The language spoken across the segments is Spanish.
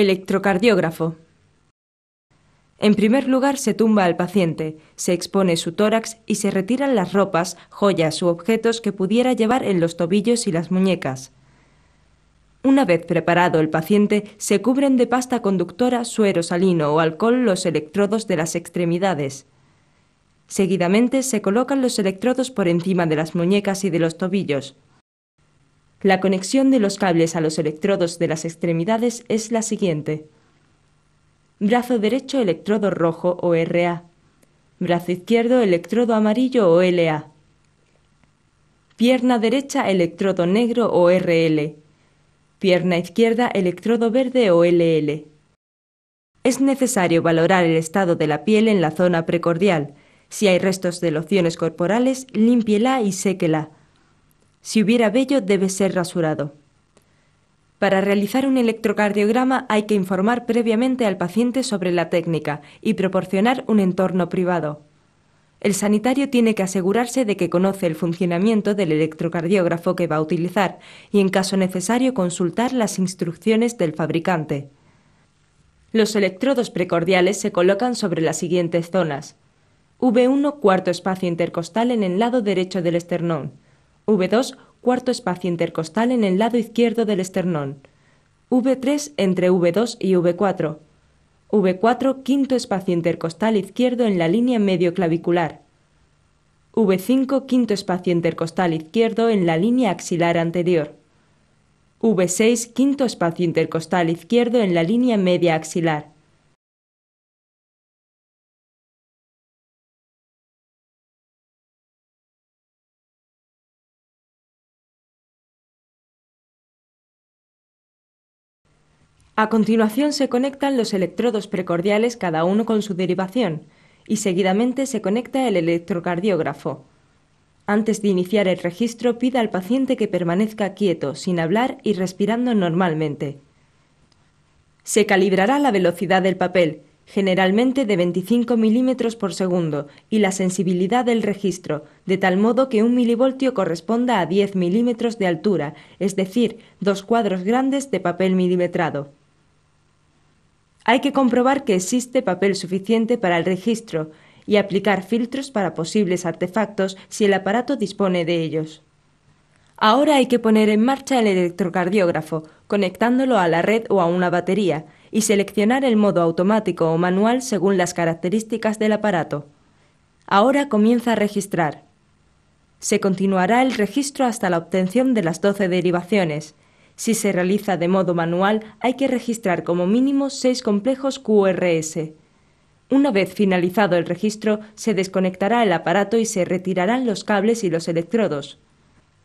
Electrocardiógrafo. En primer lugar, se tumba al paciente, se expone su tórax y se retiran las ropas, joyas u objetos que pudiera llevar en los tobillos y las muñecas. Una vez preparado el paciente, se cubren de pasta conductora, suero salino o alcohol los electrodos de las extremidades. Seguidamente se colocan los electrodos por encima de las muñecas y de los tobillos. La conexión de los cables a los electrodos de las extremidades es la siguiente. Brazo derecho electrodo rojo o RA. Brazo izquierdo electrodo amarillo o LA. Pierna derecha electrodo negro o RL. Pierna izquierda electrodo verde o LL. Es necesario valorar el estado de la piel en la zona precordial. Si hay restos de lociones corporales, límpiela y séquela. Si hubiera vello, debe ser rasurado. Para realizar un electrocardiograma hay que informar previamente al paciente sobre la técnica y proporcionar un entorno privado. El sanitario tiene que asegurarse de que conoce el funcionamiento del electrocardiógrafo que va a utilizar y, en caso necesario, consultar las instrucciones del fabricante. Los electrodos precordiales se colocan sobre las siguientes zonas. V1 cuarto espacio intercostal en el lado derecho del esternón. V2, cuarto espacio intercostal en el lado izquierdo del esternón. V3 entre V2 y V4. V4, quinto espacio intercostal izquierdo en la línea medio clavicular. V5, quinto espacio intercostal izquierdo en la línea axilar anterior. V6, quinto espacio intercostal izquierdo en la línea media axilar. A continuación se conectan los electrodos precordiales cada uno con su derivación y seguidamente se conecta el electrocardiógrafo. Antes de iniciar el registro pida al paciente que permanezca quieto, sin hablar y respirando normalmente. Se calibrará la velocidad del papel, generalmente de 25 milímetros por segundo, y la sensibilidad del registro, de tal modo que un milivoltio corresponda a 10 milímetros de altura, es decir, dos cuadros grandes de papel milimetrado. Hay que comprobar que existe papel suficiente para el registro y aplicar filtros para posibles artefactos si el aparato dispone de ellos. Ahora hay que poner en marcha el electrocardiógrafo, conectándolo a la red o a una batería, y seleccionar el modo automático o manual según las características del aparato. Ahora comienza a registrar. Se continuará el registro hasta la obtención de las 12 derivaciones, si se realiza de modo manual, hay que registrar como mínimo seis complejos QRS. Una vez finalizado el registro, se desconectará el aparato y se retirarán los cables y los electrodos.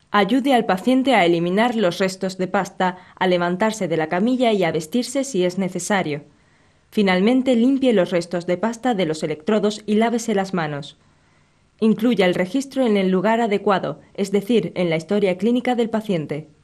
Ayude al paciente a eliminar los restos de pasta, a levantarse de la camilla y a vestirse si es necesario. Finalmente, limpie los restos de pasta de los electrodos y lávese las manos. Incluya el registro en el lugar adecuado, es decir, en la historia clínica del paciente.